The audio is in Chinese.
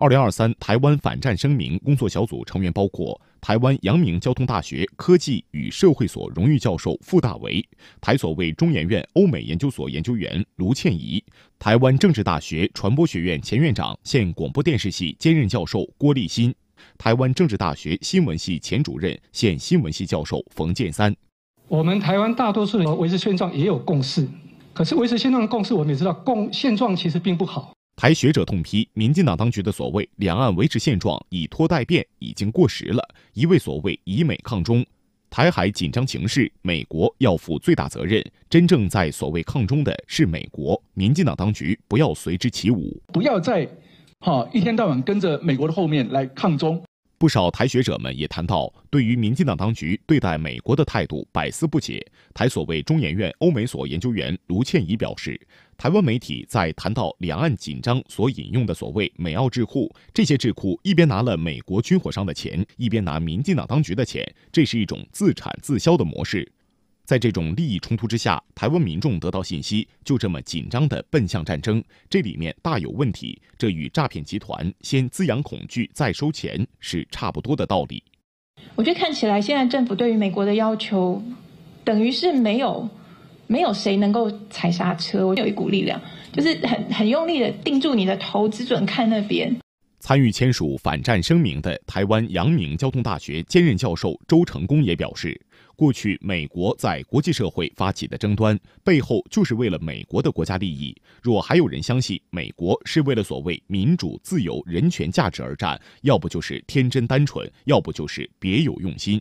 二零二三台湾反战声明工作小组成员包括台湾阳明交通大学科技与社会所荣誉教授傅大为，台所谓中研院欧美研究所研究员卢倩怡、台湾政治大学传播学院前院长，现广播电视系兼任教授郭立新，台湾政治大学新闻系前主任，现新闻系教授冯建三。我们台湾大多数人维持现状也有共识，可是维持现状的共识我们也知道，共现状其实并不好。台学者痛批民进党当局的所谓“两岸维持现状，以拖代变”已经过时了，一味所谓以美抗中，台海紧张形势，美国要负最大责任，真正在所谓抗中的是美国，民进党当局不要随之起舞，不要再哈一天到晚跟着美国的后面来抗中。不少台学者们也谈到，对于民进党当局对待美国的态度百思不解。台所谓中研院欧美所研究员卢倩怡表示。台湾媒体在谈到两岸紧张所引用的所谓美澳智库，这些智库一边拿了美国军火商的钱，一边拿民进党当局的钱，这是一种自产自销的模式。在这种利益冲突之下，台湾民众得到信息，就这么紧张地奔向战争，这里面大有问题。这与诈骗集团先滋养恐惧再收钱是差不多的道理。我觉得看起来现在政府对于美国的要求，等于是没有。没有谁能够踩刹车，我有一股力量，就是很很用力的定住你的头，只准看那边。参与签署反战声明的台湾阳明交通大学兼任教授周成功也表示，过去美国在国际社会发起的争端背后，就是为了美国的国家利益。若还有人相信美国是为了所谓民主、自由、人权价值而战，要不就是天真单纯，要不就是别有用心。